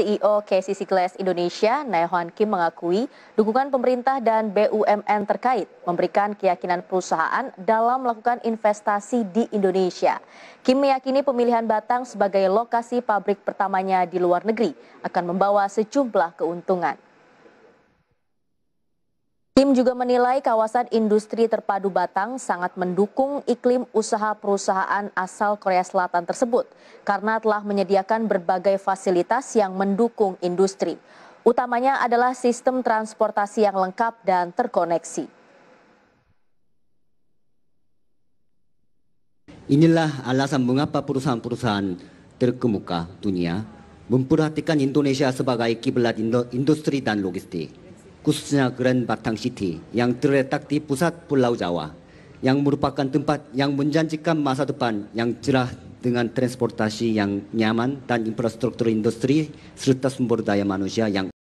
CEO KCC Glass Indonesia, Naehan Kim mengakui dukungan pemerintah dan BUMN terkait memberikan keyakinan perusahaan dalam melakukan investasi di Indonesia. Kim meyakini pemilihan Batang sebagai lokasi pabrik pertamanya di luar negeri akan membawa sejumlah keuntungan. Tim juga menilai kawasan industri terpadu Batang sangat mendukung iklim usaha perusahaan asal Korea Selatan tersebut karena telah menyediakan berbagai fasilitas yang mendukung industri. Utamanya adalah sistem transportasi yang lengkap dan terkoneksi. Inilah alasan mengapa perusahaan-perusahaan terkemuka dunia memperhatikan Indonesia sebagai kiblat industri dan logistik khususnya Grand Batang City yang terletak di pusat Pulau Jawa yang merupakan tempat yang menjanjikan masa depan yang cerah dengan transportasi yang nyaman dan infrastruktur industri serta sumber daya manusia yang